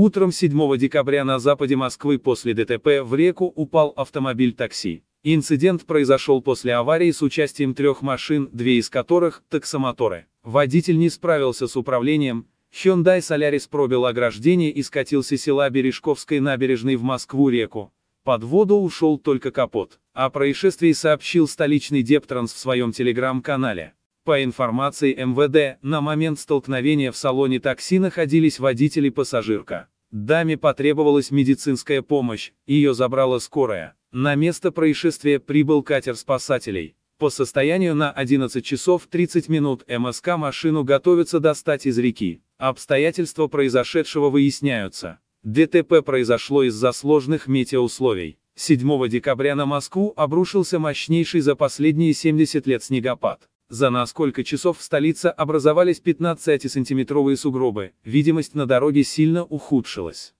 Утром 7 декабря на западе Москвы после ДТП в реку упал автомобиль такси. Инцидент произошел после аварии с участием трех машин, две из которых – таксомоторы. Водитель не справился с управлением, Hyundai Solaris пробил ограждение и скатился села Бережковской набережной в Москву-реку. Под воду ушел только капот. О происшествии сообщил столичный Дептранс в своем телеграм-канале. По информации МВД, на момент столкновения в салоне такси находились водитель и пассажирка. Даме потребовалась медицинская помощь, ее забрала скорая. На место происшествия прибыл катер спасателей. По состоянию на 11 часов 30 минут МСК машину готовится достать из реки. Обстоятельства произошедшего выясняются. ДТП произошло из-за сложных метеоусловий. 7 декабря на Москву обрушился мощнейший за последние 70 лет снегопад. За насколько часов в столице образовались 15-сантиметровые сугробы, видимость на дороге сильно ухудшилась.